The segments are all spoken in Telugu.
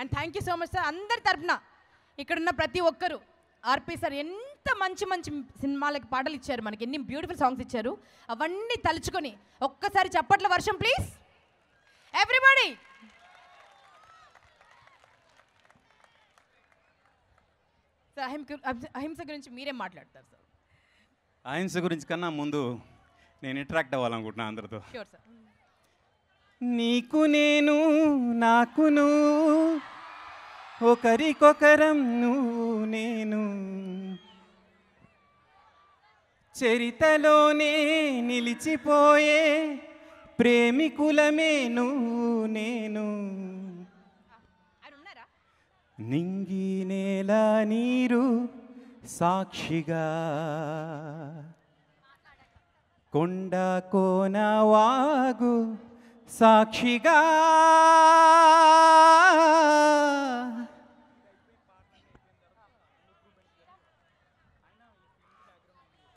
and thank you so much sir అందరి తరఫున ఇక్కడున్న ప్రతి ఒక్కరు ఆర్పీ సార్ ఎంత మంచి మంచి సినిమాలకి పాటలు ఇచ్చారు మనకి ఎన్ని బ్యూటిఫుల్ సాంగ్స్ ఇచ్చారు అవన్నీ తలుచుకొని ఒక్కసారి చప్పట్ల వర్షం ప్లీజ్ ఎవ్రీబడి సార్ అహింస గురించి మీరేం మాట్లాడతారు సార్ అహింస గురించి కన్నా ముందు నేను ఇంటరాక్ట్ అవ్వాలనుకుంటున్నాను అందరితో సార్ నీకు నేను నాకును ఒకరికొకరం నువ్వు నేను చరితలోనే నిలిచిపోయే ప్రేమికులమే నువ్వు నేను నింగి నేల నీరు సాక్షిగా కొండ కోన వాగు సాక్షిగా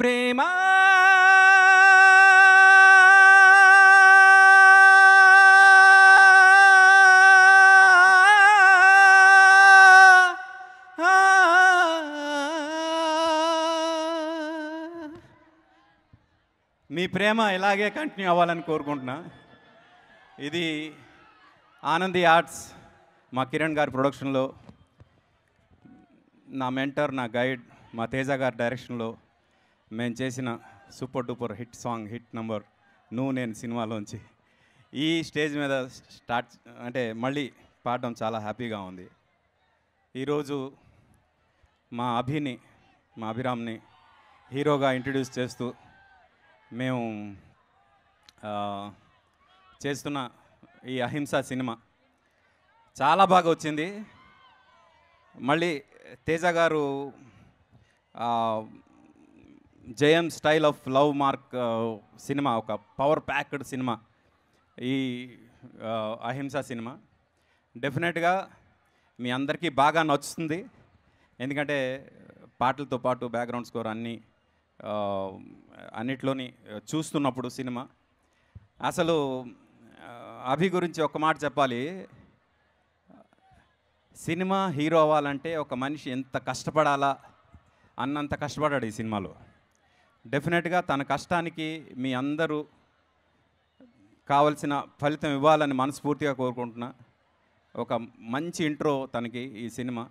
ప్రేమ మీ ప్రేమ ఇలాగే కంటిన్యూ అవ్వాలని కోరుకుంటున్నా ఇది ఆనంది ఆర్ట్స్ మా కిరణ్ గారి ప్రొడక్షన్లో నా మెంటర్ నా గైడ్ మా తేజ గారి డైరెక్షన్లో మేము చేసిన super duper hit song hit number Nuvvu Nenu సినిమాలోంచి ఈ స్టేజ్ మీద స్టార్ట్ అంటే మళ్ళీ పాడడం చాలా హ్యాపీగా ఉంది ఈరోజు మా అభిని మా అభిరామ్ని హీరోగా ఇంట్రడ్యూస్ చేస్తూ మేము చేస్తున్న ఈ అహింస సినిమా చాలా బాగా వచ్చింది మళ్ళీ Teja garu Jayam style of love mark cinema ఒక పవర్ ప్యాక్డ్ సినిమా ఈ అహింస సినిమా డెఫినెట్గా మీ అందరికీ బాగా నచ్చుతుంది ఎందుకంటే పాటలతో పాటు బ్యాక్గ్రౌండ్ స్కోర్ అన్నీ అన్నిట్లోని చూస్తున్నప్పుడు సినిమా అసలు అభి గురించి ఒక మాట చెప్పాలి సినిమా హీరో అవ్వాలంటే ఒక మనిషి ఎంత కష్టపడాలా అన్నంత కష్టపడ్డాడు ఈ సినిమాలో డెఫినెట్గా తన కష్టానికి మీ అందరూ కావలసిన ఫలితం ఇవ్వాలని మనస్ఫూర్తిగా కోరుకుంటున్నా ఒక మంచి ఇంట్రో తనకి ఈ సినిమా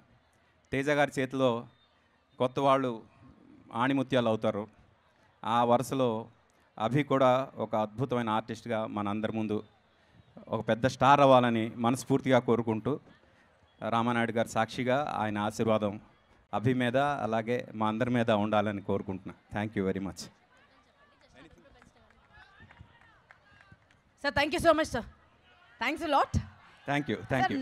తేజ గారి చేతిలో కొత్త వాళ్ళు ఆణిముత్యాలు అవుతారు ఆ వరుసలో అభి కూడా ఒక అద్భుతమైన ఆర్టిస్ట్గా మన అందరి ముందు ఒక పెద్ద స్టార్ అవ్వాలని మనస్ఫూర్తిగా కోరుకుంటూ రామానాయుడు గారు సాక్షిగా ఆయన ఆశీర్వాదం అభి మీద అలాగే మా అందరి మీద ఉండాలని కోరుకుంటున్నాను thank you very much sir thank you so much sir thanks lot thank you thank you